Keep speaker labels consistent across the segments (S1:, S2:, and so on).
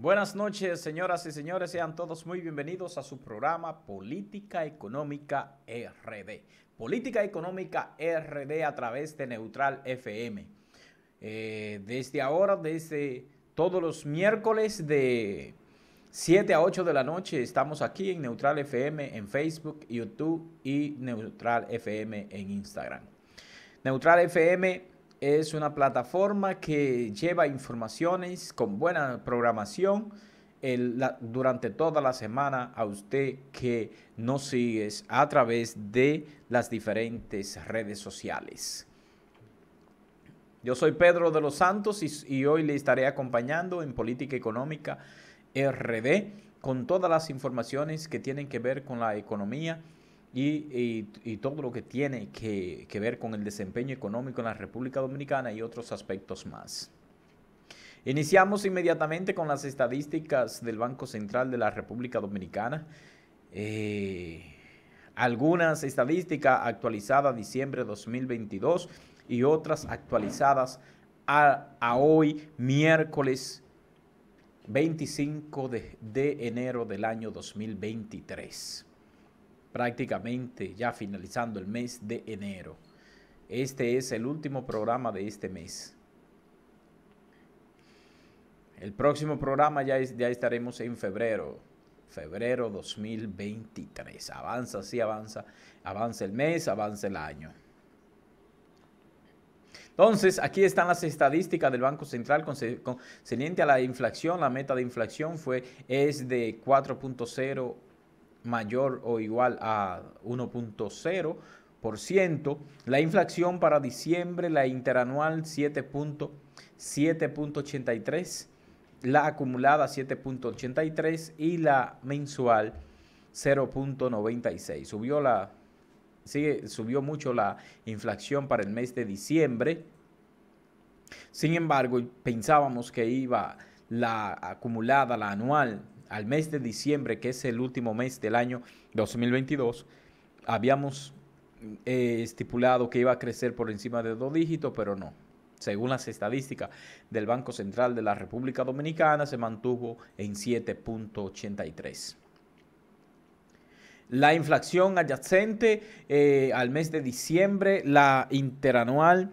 S1: Buenas noches, señoras y señores. Sean todos muy bienvenidos a su programa Política Económica RD. Política Económica RD a través de Neutral FM. Eh, desde ahora, desde todos los miércoles de 7 a 8 de la noche, estamos aquí en Neutral FM en Facebook, YouTube y Neutral FM en Instagram. Neutral FM es una plataforma que lleva informaciones con buena programación durante toda la semana a usted que nos sigue a través de las diferentes redes sociales. Yo soy Pedro de los Santos y, y hoy le estaré acompañando en Política Económica RD con todas las informaciones que tienen que ver con la economía y, todo lo que tiene que, ver con el desempeño económico en la República Dominicana y otros aspectos más. Iniciamos inmediatamente con las estadísticas del Banco Central de la República Dominicana. Eh, algunas estadísticas actualizadas a diciembre de 2022 y otras actualizadas a, hoy, miércoles 25 de, de enero del año 2023 prácticamente ya finalizando el mes de enero. Este es el último programa de este mes. El próximo programa ya, ya estaremos en febrero, febrero 2023. Avanza, sí, avanza, avanza el mes, avanza el año. Entonces, aquí están las estadísticas del Banco Central concediente a la inflación. La meta de inflación fue, es de 4.0 mayor o igual a 1.0%. La inflación para diciembre, la interanual 7.83%, la acumulada 7.83% y la mensual 0.96%. Subió la sigue, subió mucho la inflación para el mes de diciembre. Sin embargo, pensábamos que iba la acumulada, la anual, al mes de diciembre, que es el último mes del año 2022, habíamos eh, estipulado que iba a crecer por encima de dos dígitos, pero no. Según las estadísticas del Banco Central de la República Dominicana, se mantuvo en 7.83. La inflación adyacente eh, al mes de diciembre, la interanual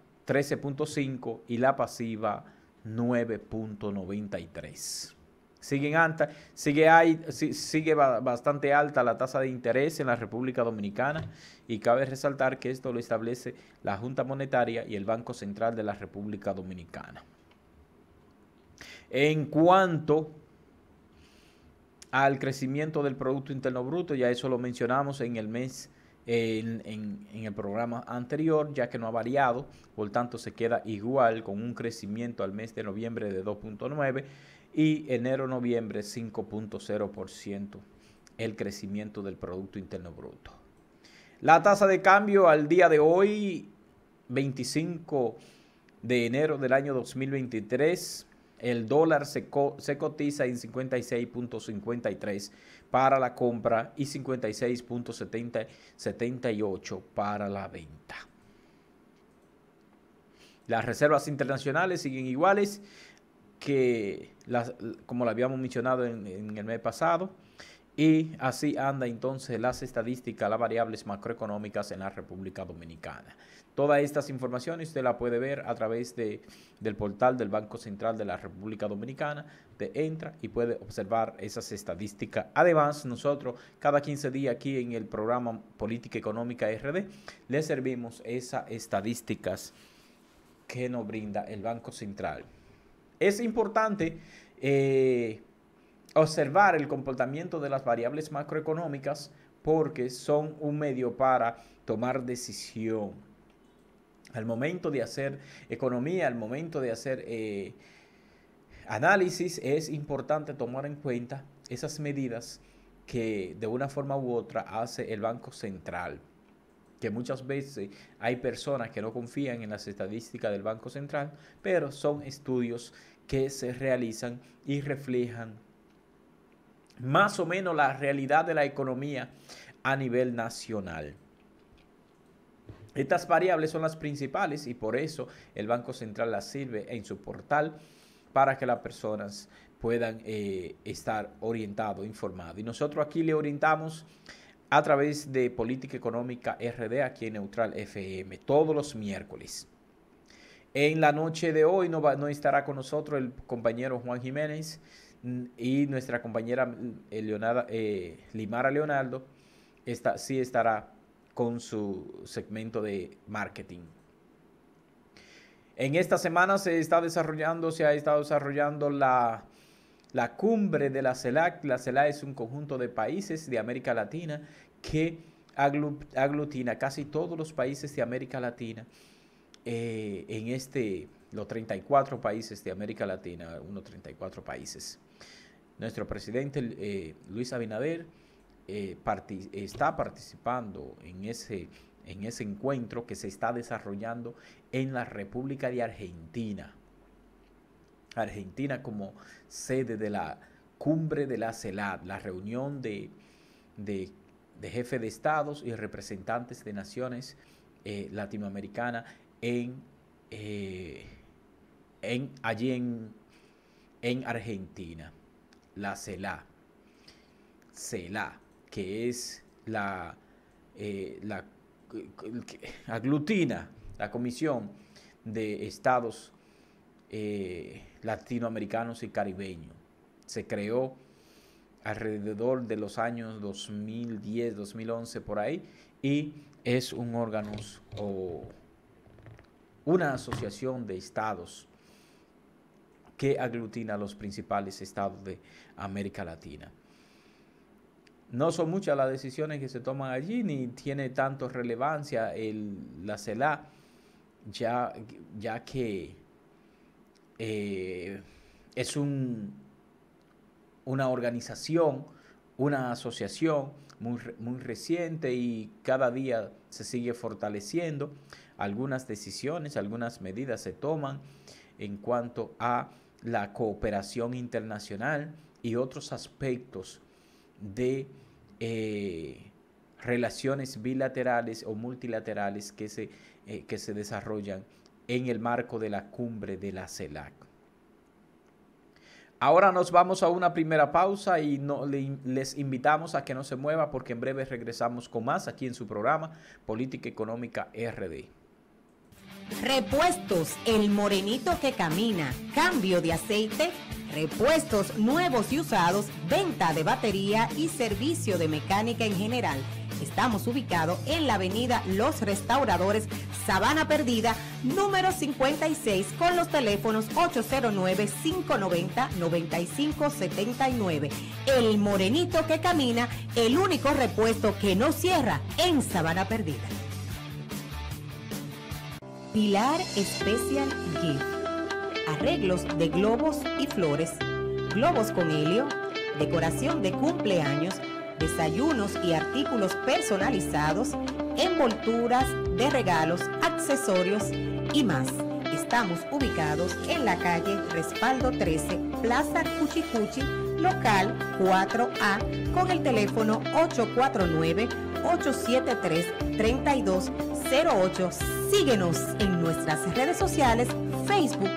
S1: 13.5 y la pasiva 9.93. sigue, sigue bastante alta la tasa de interés en la República Dominicana y cabe resaltar que esto lo establece la Junta Monetaria y el Banco Central de la República Dominicana. En cuanto al crecimiento del Producto Interno Bruto, ya eso lo mencionamos en el mes en, el programa anterior, ya que no ha variado, por tanto se queda igual con un crecimiento al mes de noviembre de 2.9 y enero-noviembre 5.0% el crecimiento del Producto Interno Bruto. La tasa de cambio al día de hoy, 25 de enero del año 2023, el dólar se, cotiza en 56.53 para la compra y 56.78 para la venta. Las reservas internacionales siguen iguales que las, como lo habíamos mencionado en, el mes pasado. Y así anda entonces las estadísticas, las variables macroeconómicas en la República Dominicana. Todas estas informaciones usted la puede ver a través de, del portal del Banco Central de la República Dominicana. Te entra y puede observar esas estadísticas. Además, nosotros cada 15 días aquí en el programa Política Económica RD le servimos esas estadísticas que nos brinda el Banco Central. Es importante eh, observar el comportamiento de las variables macroeconómicas porque son un medio para tomar decisión al momento de hacer economía, al momento de hacer eh, análisis, es importante tomar en cuenta esas medidas que de una forma u otra hace el Banco Central. Que muchas veces hay personas que no confían en las estadísticas del Banco Central, pero son estudios que se realizan y reflejan más o menos la realidad de la economía a nivel nacional. Estas variables son las principales y por eso el Banco Central las sirve en su portal para que las personas puedan eh, estar orientados, informados. Y nosotros aquí le orientamos a través de Política Económica RD aquí en Neutral FM todos los miércoles. En la noche de hoy no, estará con nosotros el compañero Juan Jiménez mm, y nuestra compañera mm, eh, eh, Limara Leonardo está, sí estará con su segmento de marketing. En esta semana se está desarrollando, se ha estado desarrollando la, cumbre de la CELAC. La CELAC es un conjunto de países de América Latina que aglutina casi todos los países de América Latina eh, en este, los 34 países de América Latina, unos 34 países. Nuestro presidente eh, Luis Abinader eh, está participando en ese, en ese encuentro que se está desarrollando en la República de Argentina. Argentina como sede de la cumbre de la CELAD, la reunión de, jefes de estados y representantes de naciones eh, latinoamericanas en, eh, en, allí en, en Argentina, la CELAD. CELAD que es la, eh, aglutina la Comisión de Estados eh, Latinoamericanos y Caribeños. Se creó alrededor de los años 2010, 2011 por ahí y es un órgano o una asociación de estados que aglutina los principales estados de América Latina no son muchas las decisiones que se toman allí, ni tiene tanto relevancia la CELA, ya, ya que eh, es un, una organización, una asociación muy, muy reciente y cada día se sigue fortaleciendo. Algunas decisiones, algunas medidas se toman en cuanto a la cooperación internacional y otros aspectos de eh, relaciones bilaterales o multilaterales que se, eh, que se desarrollan en el marco de la cumbre de la CELAC. Ahora nos vamos a una primera pausa y no, les invitamos a que no se mueva porque en breve regresamos con más aquí en su programa Política Económica RD.
S2: Repuestos, el morenito que camina, cambio de aceite, repuestos nuevos y usados, venta de batería y servicio de mecánica en general. Estamos ubicados en la avenida Los Restauradores, Sabana Perdida, número 56, con los teléfonos 809-590-9579. El morenito que camina, el único repuesto que no cierra en Sabana Perdida. Pilar Special Gift. Arreglos de globos y flores, globos con helio, decoración de cumpleaños, desayunos y artículos personalizados, envolturas de regalos, accesorios y más. Estamos ubicados en la calle Respaldo 13, Plaza Cuchicuchi, local 4A, con el teléfono 849 873 3208 Síguenos en nuestras redes sociales, Facebook,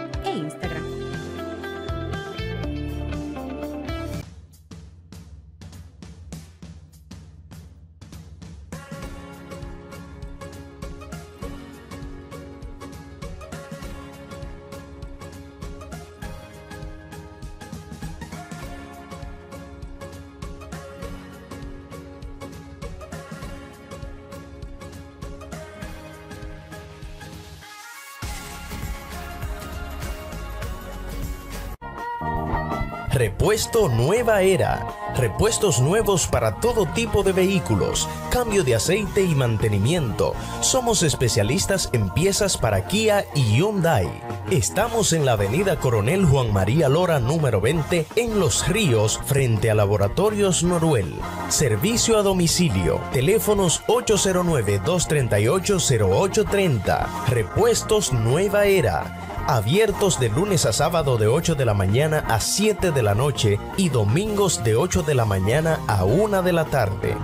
S1: Repuesto Nueva Era. Repuestos nuevos para todo tipo de vehículos, cambio de aceite y mantenimiento. Somos especialistas en piezas para Kia y Hyundai. Estamos en la avenida Coronel Juan María Lora número 20 en Los Ríos frente a Laboratorios Noruel. Servicio a domicilio. Teléfonos 809-238-0830. Repuestos Nueva Era abiertos de lunes a sábado de 8 de la mañana a 7 de la noche y domingos de 8 de la mañana a 1 de la tarde.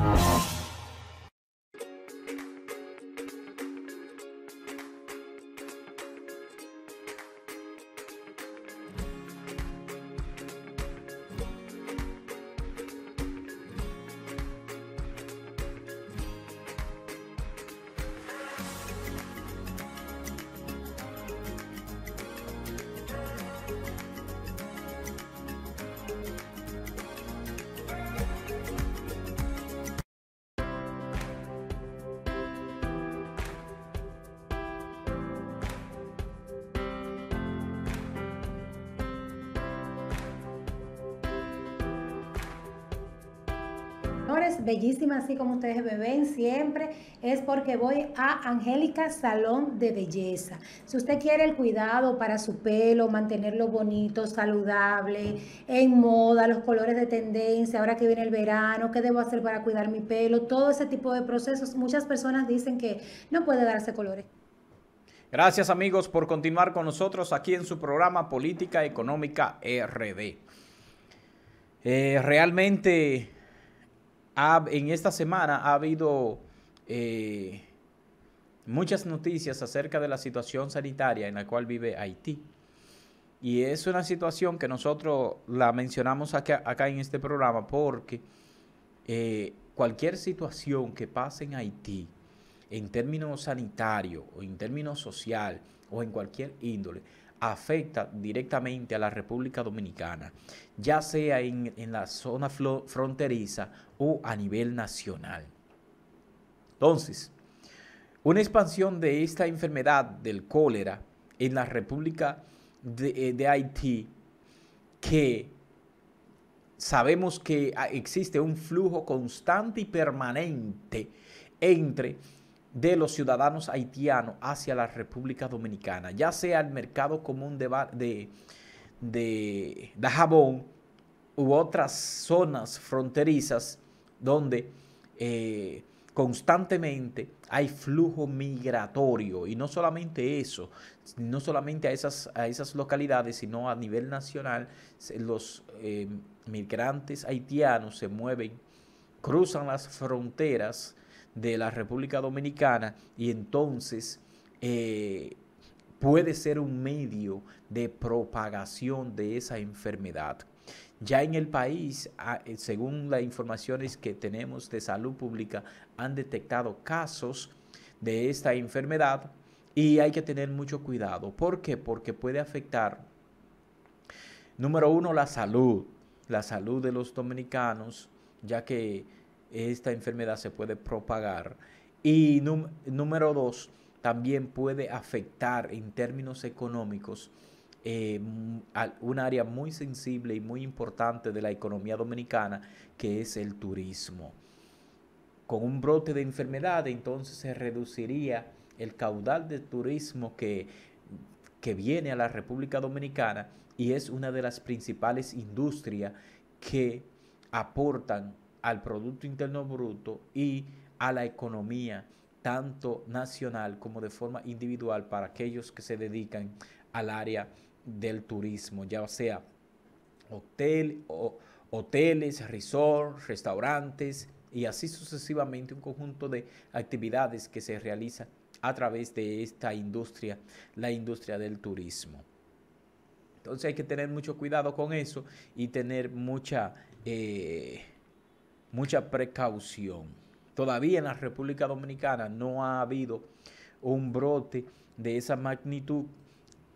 S2: como ustedes ven siempre, es porque voy a Angélica Salón de Belleza. Si usted quiere el cuidado para su pelo, mantenerlo bonito, saludable, en moda, los colores de tendencia, ahora que viene el verano, qué debo hacer para cuidar mi pelo, todo ese tipo de procesos, muchas personas dicen que no puede darse colores.
S1: Gracias amigos por continuar con nosotros aquí en su programa Política Económica RD. Eh, realmente en esta semana ha habido eh, muchas noticias acerca de la situación sanitaria en la cual vive Haití. Y es una situación que nosotros la mencionamos acá, en este programa porque eh, cualquier situación que pase en Haití, en términos sanitarios o en términos social o en cualquier índole, afecta directamente a la República Dominicana, ya sea en, en la zona fronteriza o a nivel nacional. Entonces, una expansión de esta enfermedad del cólera en la República de, eh, Haití, que sabemos que ah, existe un flujo constante y permanente entre de los ciudadanos haitianos hacia la República Dominicana, ya sea el mercado común de, de, de Jabón u otras zonas fronterizas donde eh, constantemente hay flujo migratorio y no solamente eso, no solamente a esas, a esas localidades, sino a nivel nacional, los eh, migrantes haitianos se mueven, cruzan las fronteras de la República Dominicana y entonces eh, puede ser un medio de propagación de esa enfermedad. Ya en el país, eh, según las informaciones que tenemos de salud pública, han detectado casos de esta enfermedad y hay que tener mucho cuidado. ¿Por qué? Porque puede afectar, número uno, la salud, la salud de los dominicanos, ya que esta enfermedad se puede propagar. Y número dos, también puede afectar en términos económicos eh, un área muy sensible y muy importante de la economía dominicana, que es el turismo. Con un brote de enfermedad, entonces se reduciría el caudal de turismo que, que viene a la República Dominicana y es una de las principales industrias que aportan al Producto Interno Bruto y a la economía, tanto nacional como de forma individual, para aquellos que se dedican al área del turismo, ya sea hotel, o, hoteles, resorts, restaurantes y así sucesivamente un conjunto de actividades que se realizan a través de esta industria, la industria del turismo. Entonces hay que tener mucho cuidado con eso y tener mucha, eh, mucha precaución. Todavía en la República Dominicana no ha habido un brote de esa magnitud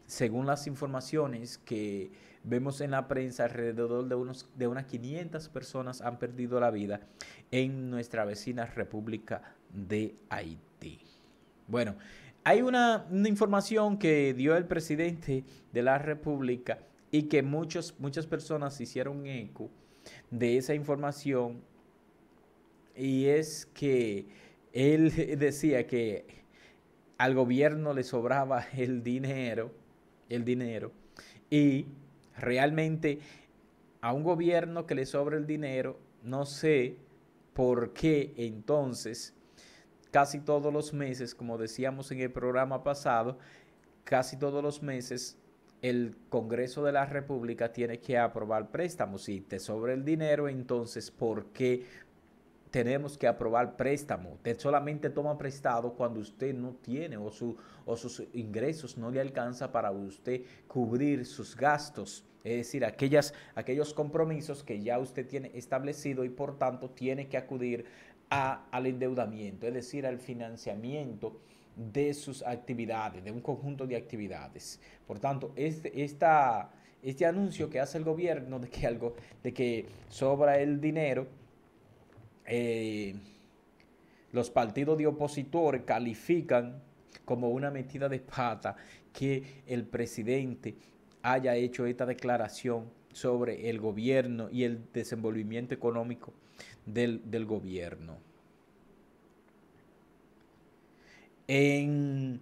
S1: según las informaciones que vemos en la prensa, alrededor de, unos, de unas 500 personas han perdido la vida en nuestra vecina República de Haití. Bueno, hay una, información que dio el presidente de la República y que muchos, muchas personas hicieron eco de esa información y es que él decía que al gobierno le sobraba el dinero el dinero y realmente a un gobierno que le sobra el dinero, no sé por qué entonces casi todos los meses, como decíamos en el programa pasado, casi todos los meses el Congreso de la República tiene que aprobar préstamos. Si te sobra el dinero, entonces, ¿por qué tenemos que aprobar préstamo. solamente toma prestado cuando usted no tiene o, o sus ingresos no le alcanza para usted cubrir sus gastos. Es decir, aquellas, aquellos compromisos que ya usted tiene establecido y por tanto tiene que acudir al endeudamiento, es decir, al financiamiento de sus actividades, de un conjunto de actividades. Por tanto, este, este anuncio que hace el gobierno de que, algo, de que sobra el dinero, eh, los partidos de opositor califican como una metida de pata que el presidente haya hecho esta declaración sobre el gobierno y el desenvolvimiento económico del, del gobierno. En,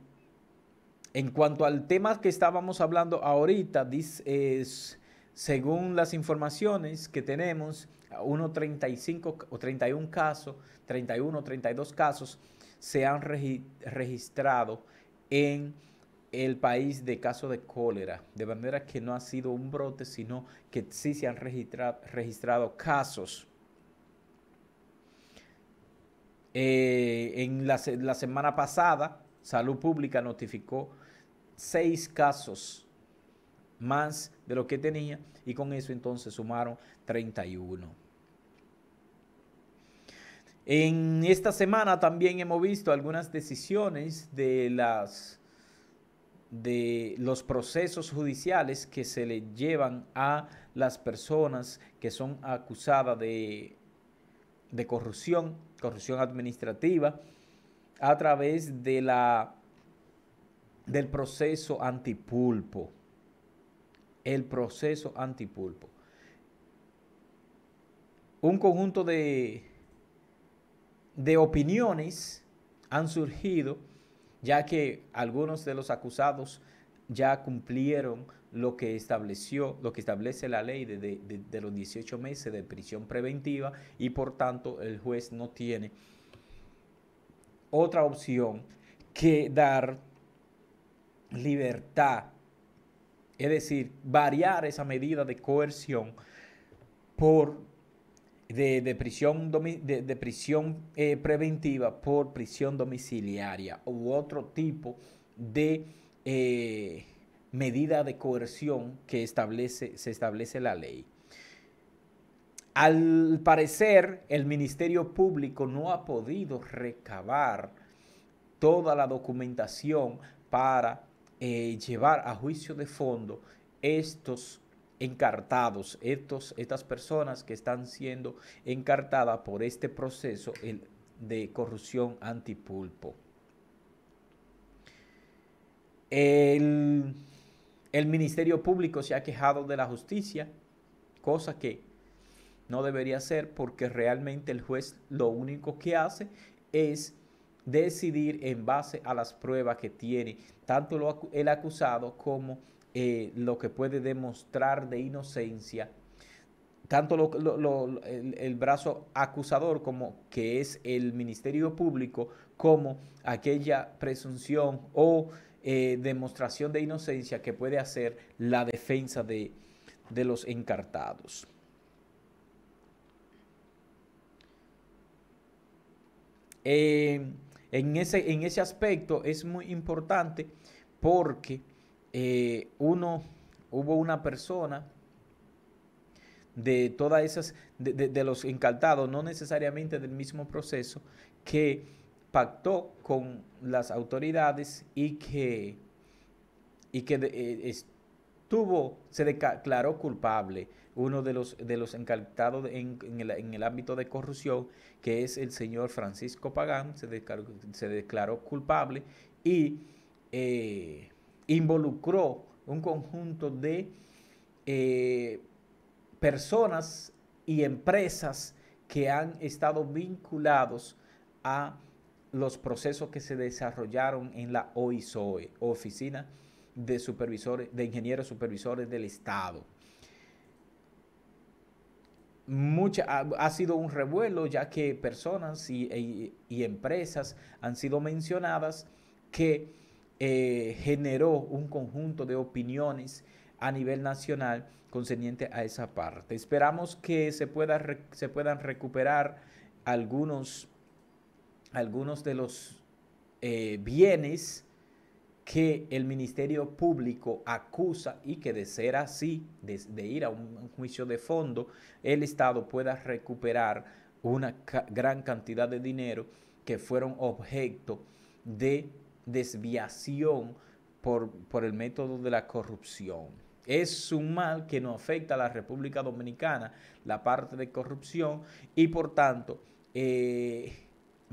S1: en, cuanto al tema que estábamos hablando ahorita, dice, es, según las informaciones que tenemos, unos 35 o 31 casos, 31 o 32 casos se han registrado en el país de caso de cólera, de manera que no ha sido un brote, sino que sí se han registrado casos. Eh, en la semana pasada, Salud Pública notificó seis casos más de lo que tenía y con eso entonces sumaron 31. En esta semana también hemos visto algunas decisiones de las de los procesos judiciales que se le llevan a las personas que son acusadas de, de corrupción, corrupción administrativa, a través de la, del proceso antipulpo el proceso antipulpo. Un conjunto de, de opiniones han surgido, ya que algunos de los acusados ya cumplieron lo que estableció, lo que establece la ley de, de, los 18 meses de prisión preventiva y por tanto el juez no tiene otra opción que dar libertad es decir, variar esa medida de coerción por, de, prisión, de, prisión eh, preventiva por prisión domiciliaria u otro tipo de eh, medida de coerción que establece, se establece la ley. Al parecer, el Ministerio Público no ha podido recabar toda la documentación para eh, llevar a juicio de fondo estos encartados, estos, estas personas que están siendo encartadas por este proceso de corrupción antipulpo. El, el Ministerio Público se ha quejado de la justicia, cosa que no debería ser porque realmente el juez lo único que hace es decidir en base a las pruebas que tiene tanto el acusado como eh, lo que puede demostrar de inocencia, tanto el, brazo acusador como que es el Ministerio Público, como aquella presunción o eh, demostración de inocencia que puede hacer la defensa de, de los encartados. Eh, en ese, aspecto es muy importante porque eh, uno, hubo una persona de todas esas, de, los encartados, no necesariamente del mismo proceso, que pactó con las autoridades y que, y que eh, estuvo, se declaró culpable uno de los, de los en, el, ámbito de corrupción, que es el señor Francisco Pagán, se declaró, culpable y eh, involucró un conjunto de eh, personas y empresas que han estado vinculados a los procesos que se desarrollaron en la OISOE, Oficina de Supervisores, de Ingenieros Supervisores del Estado. Mucha, ha, sido un revuelo ya que personas y, e, empresas han sido mencionadas que eh, generó un conjunto de opiniones a nivel nacional concerniente a esa parte. Esperamos que se, pueda, puedan recuperar algunos, algunos de los eh, bienes que el Ministerio Público acusa y que de ser así, de, ir a un juicio de fondo, el Estado pueda recuperar una gran cantidad de dinero que fueron objeto de desviación por, el método de la corrupción. Es un mal que no afecta a la República Dominicana, la parte de corrupción, y por tanto, eh,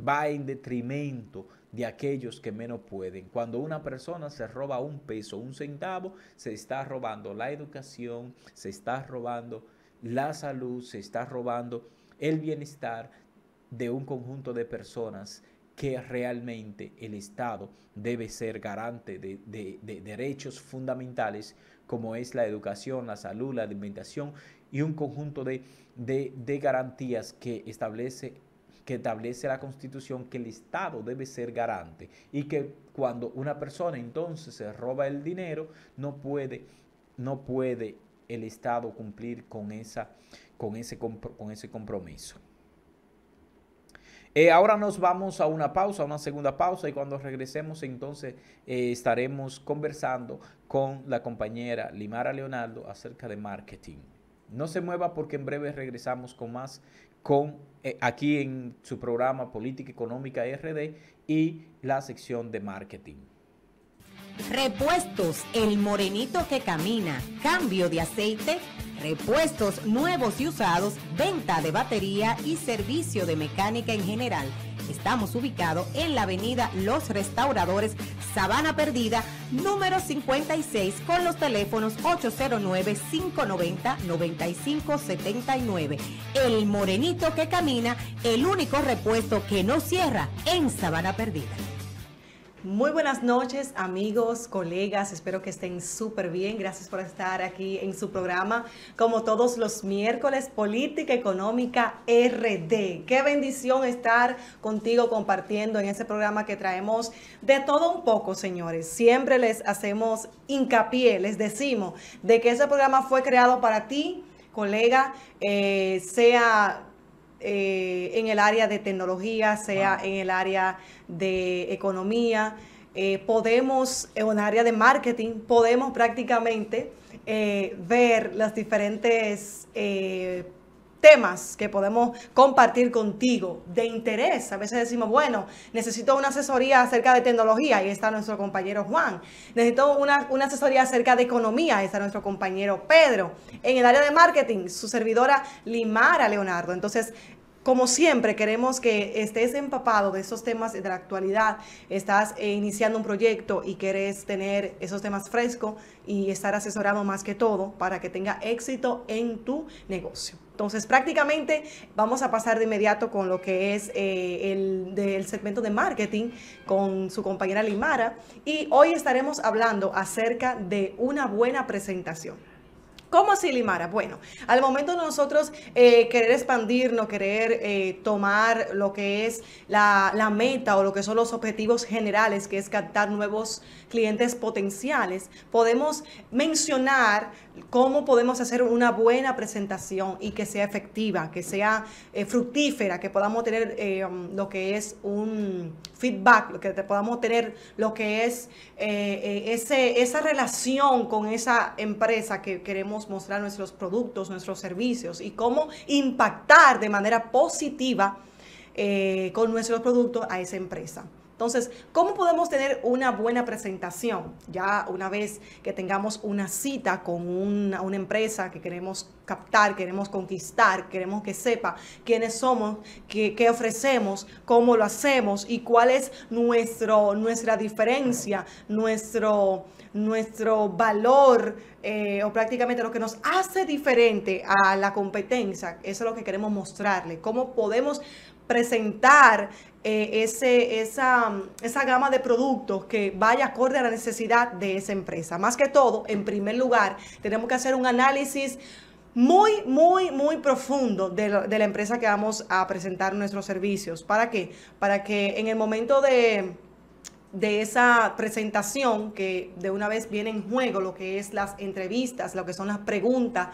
S1: va en detrimento de aquellos que menos pueden. Cuando una persona se roba un peso, un centavo, se está robando la educación, se está robando la salud, se está robando el bienestar de un conjunto de personas que realmente el Estado debe ser garante de, derechos fundamentales como es la educación, la salud, la alimentación y un conjunto de, de garantías que establece que establece la constitución que el Estado debe ser garante y que cuando una persona entonces se roba el dinero, no puede, no puede el Estado cumplir con, esa, con, ese, con ese compromiso. Eh, ahora nos vamos a una pausa, a una segunda pausa y cuando regresemos entonces eh, estaremos conversando con la compañera Limara Leonardo acerca de marketing. No se mueva porque en breve regresamos con más con eh, aquí en su programa Política Económica RD y la sección de marketing.
S2: Repuestos, el morenito que camina, cambio de aceite, repuestos nuevos y usados, venta de batería y servicio de mecánica en general. Estamos ubicados en la avenida Los Restauradores, Sabana Perdida, número 56, con los teléfonos 809-590-9579. El morenito que camina, el único repuesto que no cierra en Sabana Perdida.
S3: Muy buenas noches amigos, colegas, espero que estén súper bien. Gracias por estar aquí en su programa, como todos los miércoles, Política Económica RD. Qué bendición estar contigo compartiendo en ese programa que traemos de todo un poco, señores. Siempre les hacemos hincapié, les decimos de que ese programa fue creado para ti, colega, eh, sea eh, en el área de tecnología, sea en el área de economía, eh, podemos, en el área de marketing, podemos prácticamente eh, ver las diferentes temas que podemos compartir contigo de interés. A veces decimos, bueno, necesito una asesoría acerca de tecnología, ahí está nuestro compañero Juan. Necesito una, una, asesoría acerca de economía, ahí está nuestro compañero Pedro. En el área de marketing, su servidora Limara Leonardo. Entonces, como siempre, queremos que estés empapado de esos temas de la actualidad, estás eh, iniciando un proyecto y quieres tener esos temas frescos y estar asesorado más que todo para que tenga éxito en tu negocio. Entonces, prácticamente vamos a pasar de inmediato con lo que es eh, el del segmento de marketing con su compañera Limara. Y hoy estaremos hablando acerca de una buena presentación. ¿Cómo así, limara? Bueno, al momento de nosotros eh, querer expandirnos, querer eh, tomar lo que es la, la, meta o lo que son los objetivos generales, que es captar nuevos clientes potenciales, podemos mencionar cómo podemos hacer una buena presentación y que sea efectiva, que sea eh, fructífera, que eh, um, podamos tener lo que es un eh, feedback, que podamos tener lo que es esa relación con esa empresa que queremos mostrar nuestros productos, nuestros servicios y cómo impactar de manera positiva con nuestros productos a esa empresa. Entonces, ¿cómo podemos tener una buena presentación? Ya una vez que tengamos una cita con una, empresa que queremos captar, queremos conquistar, queremos que sepa quiénes somos, qué, ofrecemos, cómo lo hacemos y cuál es nuestro, nuestra diferencia, nuestro, nuestro valor eh, o prácticamente lo que nos hace diferente a la competencia. Eso es lo que queremos mostrarle, cómo podemos presentar eh, esa, gama de productos que vaya acorde a la necesidad de esa empresa. Más que todo, en primer lugar, tenemos que hacer un análisis muy, muy, muy profundo de, la, empresa que vamos a presentar nuestros servicios. ¿Para qué? Para que en el momento de de esa presentación que de una vez viene en juego lo que es las entrevistas, lo que son las preguntas,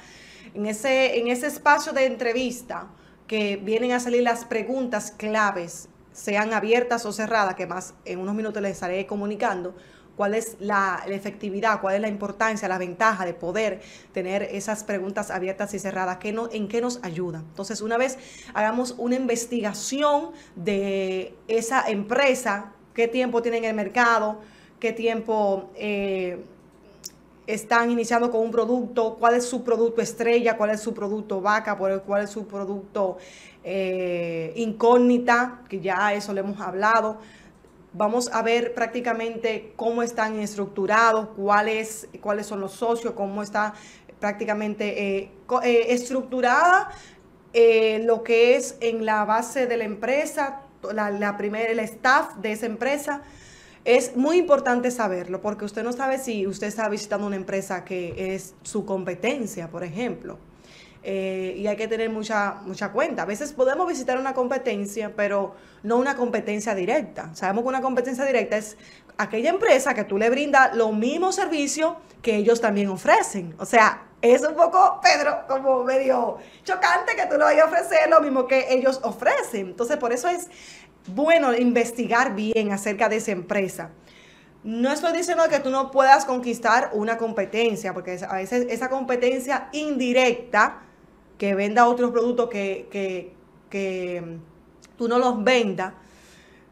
S3: en ese, en ese espacio de entrevista, que vienen a salir las preguntas claves, sean abiertas o cerradas, que más en unos minutos les estaré comunicando, cuál es la, efectividad, cuál es la importancia, la ventaja de poder tener esas preguntas abiertas y cerradas, no, en qué nos ayuda. Entonces, una vez hagamos una investigación de esa empresa, qué tiempo tiene en el mercado, qué tiempo... Eh, están iniciando con un producto, cuál es su producto estrella, cuál es su producto vaca, cuál es su producto eh, incógnita, que ya eso le hemos hablado. Vamos a ver prácticamente cómo están estructurados, cuál cuáles son los socios, cómo está prácticamente eh, eh, estructurada lo que es en la base de la empresa, la, la primera, el staff de esa empresa es muy importante saberlo porque usted no sabe si usted está visitando una empresa que es su competencia, por ejemplo. Eh, y hay que tener mucha, mucha cuenta. A veces podemos visitar una competencia, pero no una competencia directa. Sabemos que una competencia directa es aquella empresa que tú le brindas los mismos servicios que ellos también ofrecen. O sea, es un poco, Pedro, como medio chocante que tú le vayas a ofrecer lo mismo que ellos ofrecen. Entonces, por eso es bueno investigar bien acerca de esa empresa. No estoy diciendo que tú no puedas conquistar una competencia, porque a veces esa competencia indirecta que venda otros productos que, mm, tú no los vendas,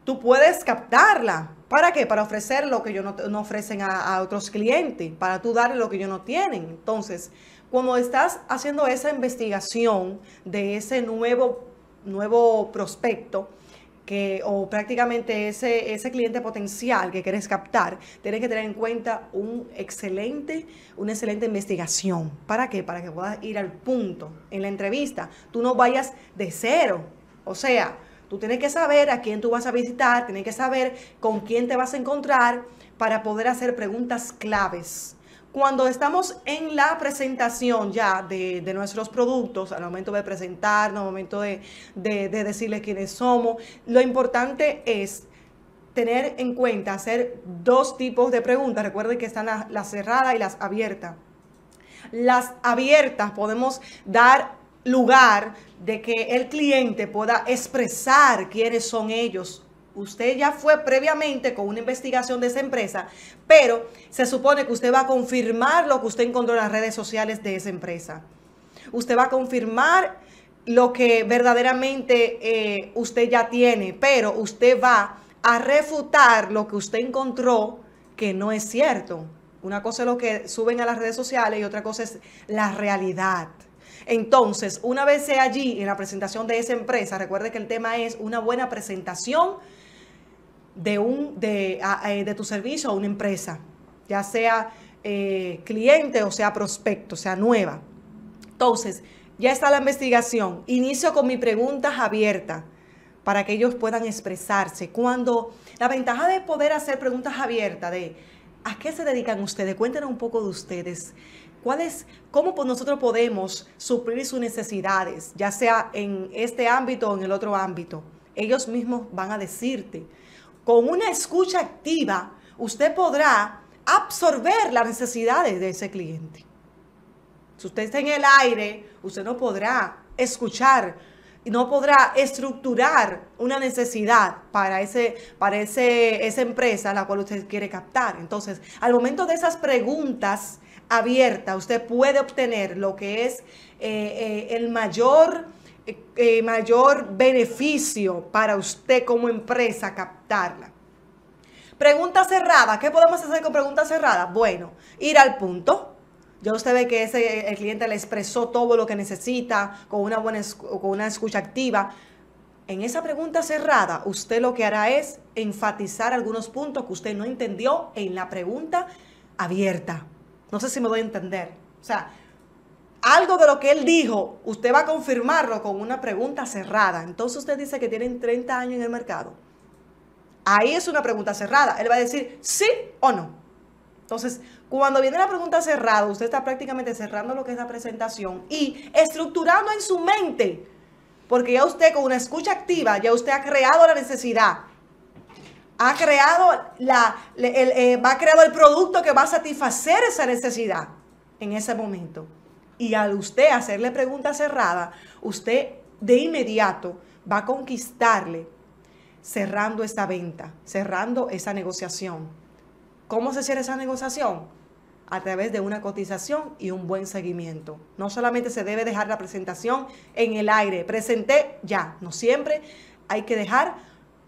S3: tú puedes captarla. ¿Para qué? Para ofrecer lo que yo no, ofrecen a, otros clientes, para tú darle lo que ellos no tienen. Entonces, cuando estás haciendo esa investigación de ese nuevo, nuevo prospecto, que, o prácticamente ese, ese cliente potencial que quieres captar, tienes que tener en cuenta un excelente, una excelente investigación. ¿Para qué? Para que puedas ir al punto en la entrevista. Tú no vayas de cero. O sea, tú tienes que saber a quién tú vas a visitar, tienes que saber con quién te vas a encontrar para poder hacer preguntas claves cuando estamos en la presentación ya de, nuestros productos, al momento de presentarnos, al momento de, de, decirles quiénes somos, lo importante es tener en cuenta, hacer dos tipos de preguntas. Recuerden que están las, las cerradas y las abiertas. Las abiertas podemos dar lugar de que el cliente pueda expresar quiénes son ellos, usted ya fue previamente con una investigación de esa empresa, pero se supone que usted va a confirmar lo que usted encontró en las redes sociales de esa empresa. Usted va a confirmar lo que verdaderamente eh, usted ya tiene, pero usted va a refutar lo que usted encontró que no es cierto. Una cosa es lo que suben a las redes sociales y otra cosa es la realidad. Entonces, una vez sea allí en la presentación de esa empresa, recuerde que el tema es una buena presentación de, un, de, de tu servicio a una empresa, ya sea eh, cliente o sea prospecto, sea nueva. Entonces, ya está la investigación. Inicio con mis preguntas abiertas para que ellos puedan expresarse. Cuando la ventaja de poder hacer preguntas abiertas de ¿a qué se dedican ustedes? Cuéntenos un poco de ustedes. ¿Cuál es, ¿Cómo nosotros podemos suplir sus necesidades, ya sea en este ámbito o en el otro ámbito? Ellos mismos van a decirte con una escucha activa, usted podrá absorber las necesidades de ese cliente. Si usted está en el aire, usted no podrá escuchar, y no podrá estructurar una necesidad para, ese, esa empresa a la cual usted quiere captar. Entonces, al momento de esas preguntas abiertas, usted puede obtener lo que es eh, eh, el mayor eh, eh, mayor beneficio para usted como empresa captarla. Pregunta cerrada. ¿Qué podemos hacer con pregunta cerrada? Bueno, ir al punto. Ya usted ve que ese, eh, el cliente le expresó todo lo que necesita con una, buena, con una escucha activa. En esa pregunta cerrada, usted lo que hará es enfatizar algunos puntos que usted no entendió en la pregunta abierta. No sé si me voy a entender. O sea, algo de lo que él dijo, usted va a confirmarlo con una pregunta cerrada. Entonces usted dice que tienen 30 años en el mercado. Ahí es una pregunta cerrada. Él va a decir sí o no. Entonces, cuando viene la pregunta cerrada, usted está prácticamente cerrando lo que es la presentación y estructurando en su mente, porque ya usted con una escucha activa, ya usted ha creado la necesidad, ha creado, la, eh, creado el producto que va a satisfacer esa necesidad en ese momento y al usted hacerle pregunta cerrada, usted de inmediato va a conquistarle cerrando esa venta, cerrando esa negociación. ¿Cómo se cierra esa negociación? A través de una cotización y un buen seguimiento. No solamente se debe dejar la presentación en el aire, presenté ya, no siempre hay que dejar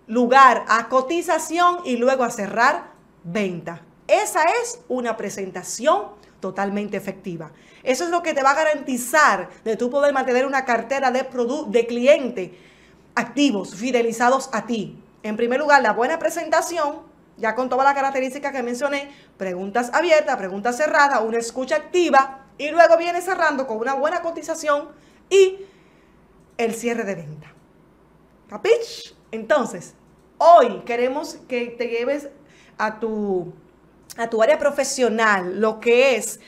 S3: lugar a cotización y luego a cerrar venta. Esa es una presentación totalmente efectiva. Eso es lo que te va a garantizar de tú poder mantener una cartera de, de clientes activos, fidelizados a ti. En primer lugar, la buena presentación, ya con todas las características que mencioné, preguntas abiertas, preguntas cerradas, una escucha activa y luego viene cerrando con una buena cotización y el cierre de venta. ¿Capich? Entonces, hoy queremos que te lleves a a tu área profesional lo que es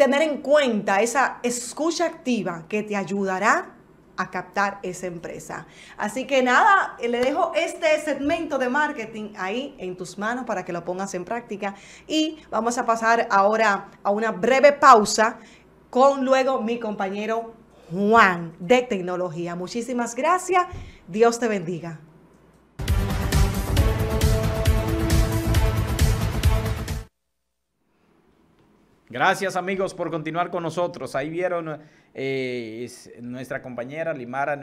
S3: tener en cuenta esa escucha activa que te ayudará a captar esa empresa. Así que nada, eh, le dejo este segmento de marketing ahí en tus manos para que lo pongas en práctica y vamos a pasar ahora a una breve pausa con luego mi compañero Juan de Tecnología. Muchísimas gracias, Dios te bendiga.
S1: Gracias amigos por continuar con nosotros. Ahí vieron eh, nuestra compañera Limara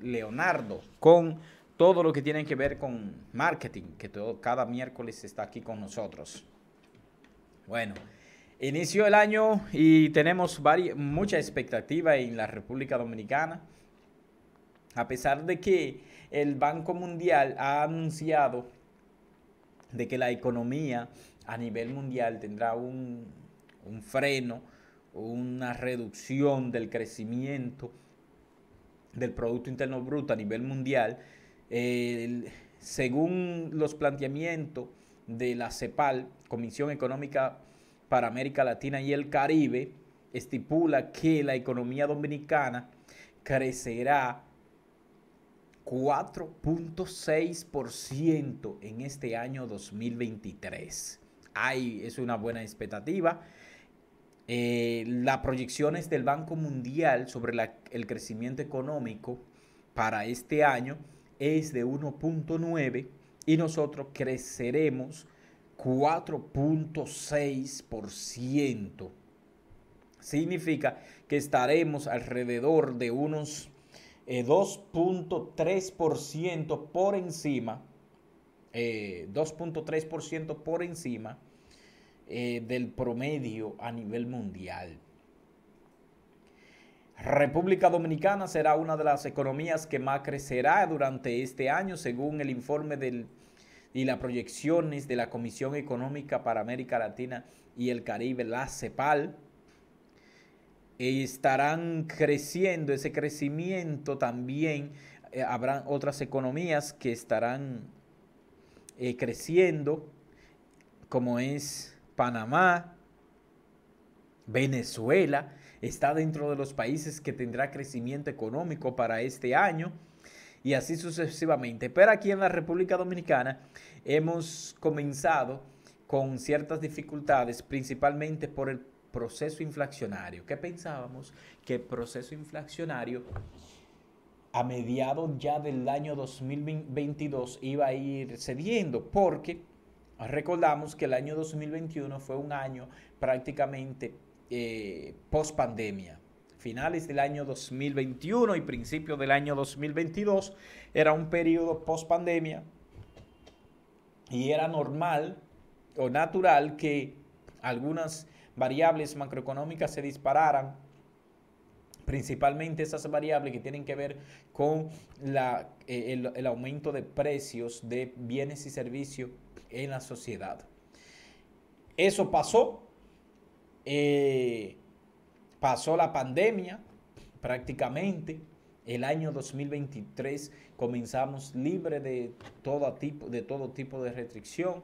S1: Leonardo con todo lo que tiene que ver con marketing, que todo, cada miércoles está aquí con nosotros. Bueno, inició el año y tenemos mucha expectativa en la República Dominicana, a pesar de que el Banco Mundial ha anunciado de que la economía a nivel mundial tendrá un un freno, una reducción del crecimiento del Producto Interno Bruto a nivel mundial, según los planteamientos de la CEPAL, Comisión Económica para América Latina y el Caribe, estipula que la economía dominicana crecerá 4.6% en este año 2023. Ay, es una buena expectativa eh, las proyecciones del Banco Mundial sobre el crecimiento económico para este año es de 1.9 y nosotros creceremos 4.6%. Significa que estaremos alrededor de unos 2.3% eh, por encima, 2.3% eh, por encima eh, del promedio a nivel mundial. República Dominicana será una de las economías que más crecerá durante este año, según el informe del, y las proyecciones de la Comisión Económica para América Latina y el Caribe, la CEPAL. E estarán creciendo, ese crecimiento también, eh, habrá habrán otras economías que estarán eh, creciendo, como es Panamá, Venezuela está dentro de los países que tendrá crecimiento económico para este año y así sucesivamente. Pero aquí en la República Dominicana hemos comenzado con ciertas dificultades, principalmente por el proceso inflacionario. ¿Qué pensábamos? Que el proceso inflacionario a mediados ya del año 2022 iba a ir cediendo porque Recordamos que el año 2021 fue un año prácticamente eh, post pandemia. Finales del año 2021 y principios del año 2022 era un periodo post pandemia y era normal o natural que algunas variables macroeconómicas se dispararan, principalmente esas variables que tienen que ver con eh, el, aumento de precios de bienes y servicios en la sociedad. Eso pasó, eh, pasó la pandemia prácticamente. El año 2023 comenzamos libre de todo tipo de, todo tipo de restricción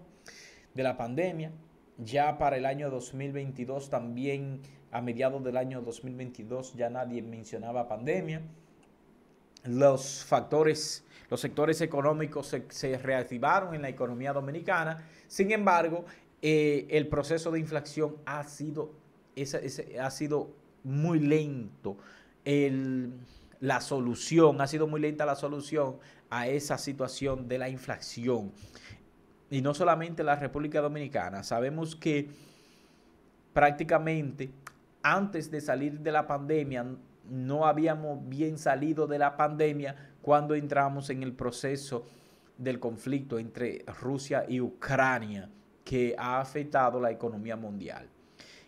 S1: de la pandemia. Ya para el año 2022 también, a mediados del año 2022, ya nadie mencionaba pandemia los factores, los sectores económicos se, reactivaron en la economía dominicana. Sin embargo, eh, el proceso de inflación ha sido, ha sido muy lento. la solución, ha sido muy lenta la solución a esa situación de la inflación. Y no solamente la República Dominicana, sabemos que prácticamente antes de salir de la pandemia no habíamos bien salido de la pandemia cuando entramos en el proceso del conflicto entre Rusia y Ucrania que ha afectado la economía mundial.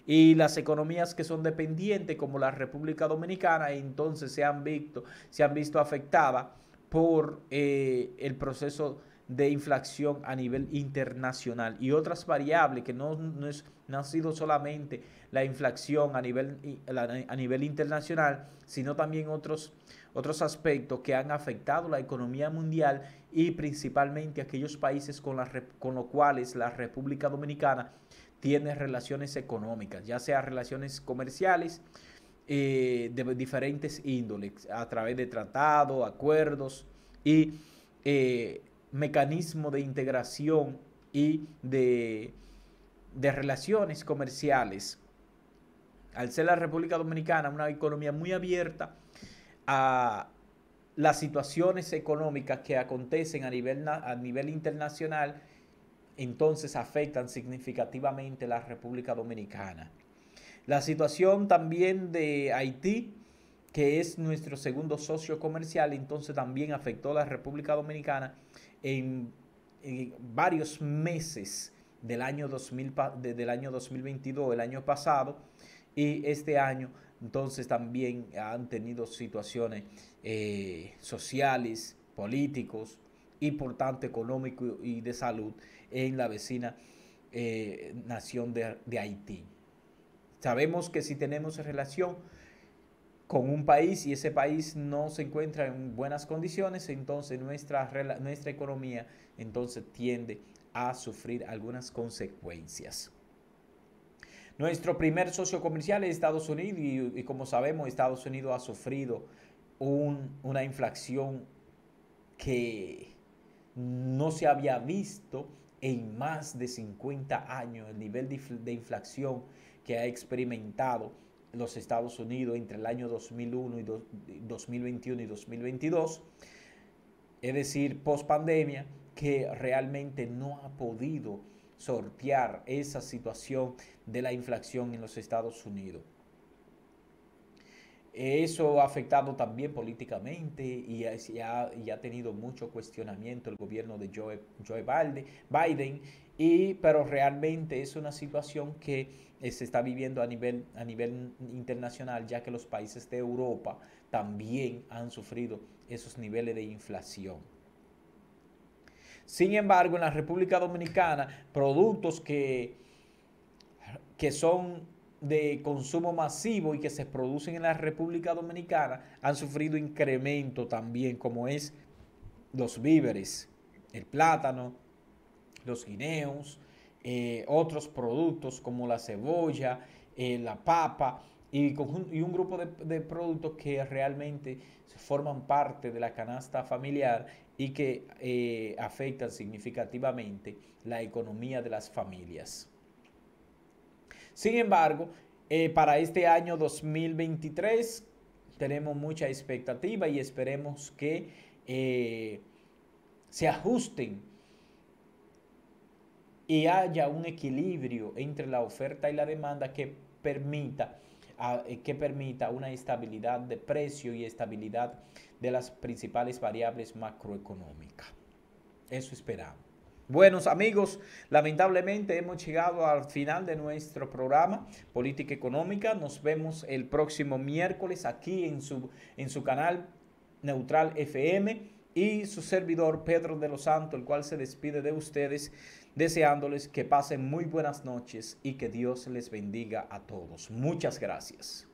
S1: Y las economías que son dependientes, como la República Dominicana, entonces se han visto, se han visto afectadas por eh, el proceso de inflación a nivel internacional y otras variables que no, no, es, no sido solamente la inflación a nivel, a nivel internacional, sino también otros, otros aspectos que han afectado la economía mundial y principalmente aquellos países con, con los cuales la República Dominicana tiene relaciones económicas, ya sea relaciones comerciales eh, de diferentes índoles, a través de tratados, acuerdos y... Eh, mecanismo de integración y de, relaciones comerciales. Al ser la República Dominicana una economía muy abierta a las situaciones económicas que acontecen a nivel, a nivel internacional, entonces afectan significativamente la República Dominicana. La situación también de Haití que es nuestro segundo socio comercial, entonces también afectó a la República Dominicana en, varios meses del año, año 2022, el año pasado, y este año entonces también han tenido situaciones eh, sociales, políticos, y por tanto económico y de salud en la vecina eh, nación de Haití. Sabemos que si tenemos relación con un país y ese país no se encuentra en buenas condiciones, entonces nuestra, nuestra economía entonces tiende a sufrir algunas consecuencias. Nuestro primer socio comercial es Estados Unidos y, como sabemos Estados Unidos ha sufrido una inflación que no se había visto en más de 50 años, el nivel de inflación que ha experimentado los Estados Unidos entre el año 2001 y 2021 y 2022, es decir, post pandemia, que realmente no ha podido sortear esa situación de la inflación en los Estados Unidos. Eso ha afectado también políticamente y ha, tenido mucho cuestionamiento el gobierno de Joe, Joe Biden, pero realmente es una situación que eh, se está viviendo a nivel, internacional, ya que los países de Europa también han sufrido esos niveles de inflación. Sin embargo, en la República Dominicana, productos que son de consumo masivo y que se producen en la República Dominicana han sufrido incremento también, como es los víveres, el plátano, los guineos, eh, otros productos como la cebolla, eh, la papa y, un grupo de, productos que realmente forman parte de la canasta familiar y que eh, afectan significativamente la economía de las familias. Sin embargo, eh, para este año 2023 tenemos mucha expectativa y esperemos que eh, se ajusten y haya un equilibrio entre la oferta y la demanda que permita, ah, eh, que permita una estabilidad de precio y estabilidad de las principales variables macroeconómicas. Eso esperamos. Buenos amigos, lamentablemente hemos llegado al final de nuestro programa Política Económica. Nos vemos el próximo miércoles aquí en su, en su canal Neutral FM y su servidor Pedro de los Santos, el cual se despide de ustedes deseándoles que pasen muy buenas noches y que Dios les bendiga a todos. Muchas gracias.